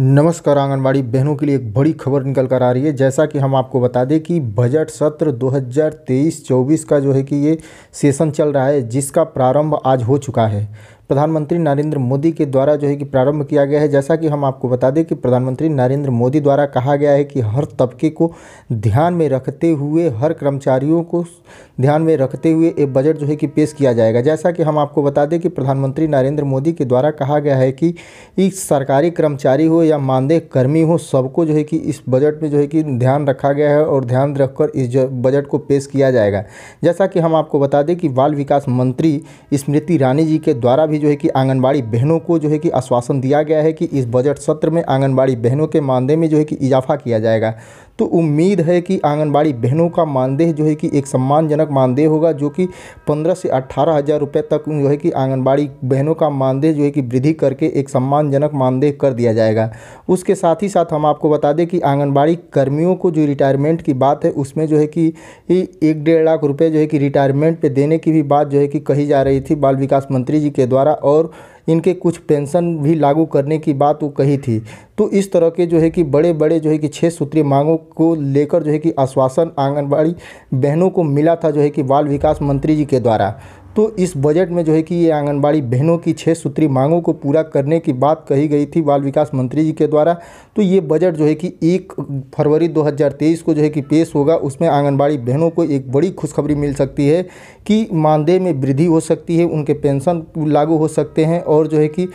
नमस्कार आंगनबाड़ी बहनों के लिए एक बड़ी खबर निकल कर आ रही है जैसा कि हम आपको बता दें कि बजट सत्र 2023-24 का जो है कि ये सेशन चल रहा है जिसका प्रारंभ आज हो चुका है प्रधानमंत्री नरेंद्र मोदी के द्वारा जो है कि प्रारंभ किया गया है जैसा कि हम आपको बता दें कि प्रधानमंत्री नरेंद्र मोदी द्वारा कहा गया है कि हर तबके को ध्यान में रखते हुए हर कर्मचारियों को ध्यान में रखते हुए ये बजट जो है कि पेश किया जाएगा जैसा कि हम आपको बता दें कि प्रधानमंत्री नरेंद्र मोदी के द्वारा कहा गया है कि इस सरकारी कर्मचारी हो या मानदेय कर्मी हो सबको जो है कि इस बजट में जो है कि ध्यान रखा गया है और ध्यान रखकर इस बजट को पेश किया जाएगा जैसा कि हम आपको बता दें कि बाल विकास मंत्री स्मृति ईरानी जी के द्वारा भी भी जो है कि आंगनबाड़ी बहनों को जो है कि आश्वासन दिया गया है कि इस बजट सत्र में आंगनबाड़ी बहनों के मानदेय में जो है कि इजाफा किया जाएगा तो उम्मीद है कि आंगनबाड़ी बहनों का मानदेय जो है कि एक सम्मानजनक मानदेय होगा जो कि पंद्रह से अट्ठारह हज़ार रुपये तक जो है कि आंगनबाड़ी बहनों का मानदेय जो है कि वृद्धि करके एक सम्मानजनक मानदेय कर दिया जाएगा उसके साथ ही साथ हम आपको बता दें कि आंगनबाड़ी कर्मियों को जो रिटायरमेंट की बात है उसमें जो है कि एक डेढ़ लाख रुपये जो है कि रिटायरमेंट पर देने की भी बात जो है कि कही जा रही थी बाल विकास मंत्री जी के द्वारा और इनके कुछ पेंशन भी लागू करने की बात वो कही थी तो इस तरह के जो है कि बड़े बड़े जो है कि छः सूत्रीय मांगों को लेकर जो है कि आश्वासन आंगनबाड़ी बहनों को मिला था जो है कि बाल विकास मंत्री जी के द्वारा तो इस बजट में जो है कि ये आंगनबाड़ी बहनों की छः सूत्री मांगों को पूरा करने की बात कही गई थी बाल विकास मंत्री जी के द्वारा तो ये बजट जो है कि एक फरवरी 2023 को जो है कि पेश होगा उसमें आंगनबाड़ी बहनों को एक बड़ी खुशखबरी मिल सकती है कि मानदेय में वृद्धि हो सकती है उनके पेंशन लागू हो सकते हैं और जो है कि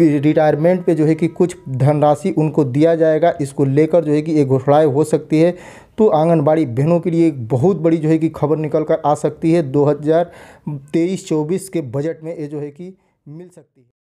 रिटायरमेंट पे जो है कि कुछ धनराशि उनको दिया जाएगा इसको लेकर जो है कि एक घोषणाएँ हो सकती है तो आंगनबाड़ी बहनों के लिए एक बहुत बड़ी जो है कि खबर निकल कर आ सकती है तेईस चौबीस के बजट में ये जो है कि मिल सकती है